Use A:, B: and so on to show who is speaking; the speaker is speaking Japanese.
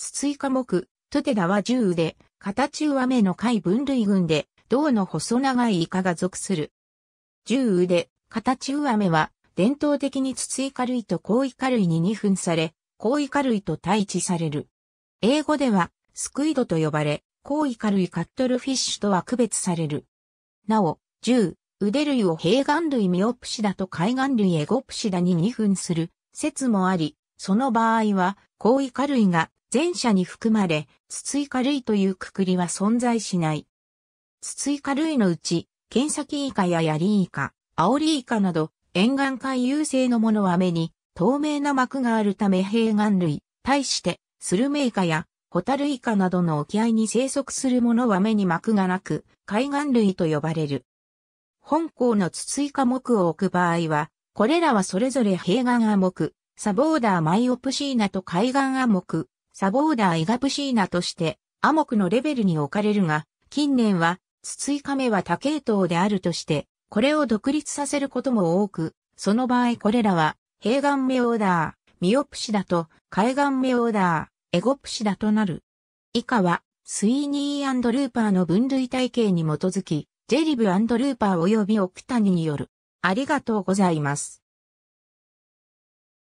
A: 筒井科目、トテダは十腕、形上目の貝分類群で、銅の細長いイカが属する。十腕、形上目は、伝統的に筒井イ科類とコウイカ類に二分され、コウイカ類と対峙される。英語では、スクイドと呼ばれ、コウイカ類カットルフィッシュとは区別される。なお、十、腕類を平眼類ミオプシダと海岸類エゴプシダに二分する説もあり、その場合は、コウイカ類が前者に含まれ、筒井軽いというくくりは存在しない。筒井軽いのうち、ケンサキイカやヤリイカ、アオリイカなど、沿岸海遊勢のものは目に、透明な膜があるため平岸類、対して、スルメイカや、ホタルイカなどの沖合に生息するものは目に膜がなく、海岸類と呼ばれる。本校の筒イカ目を置く場合は、これらはそれぞれ平岸亜目、サボーダーマイオプシーナと海岸亜目、サボーダーイガプシーナとして、アモクのレベルに置かれるが、近年は、ツツイカメは多系統であるとして、これを独立させることも多く、その場合これらは、平眼メオーダー、ミオプシダと、海岸メオーダー、エゴプシダとなる。以下は、スイーニールーパーの分類体系に基づき、ジェリブルーパー及びオクタニによる。ありがとうございます。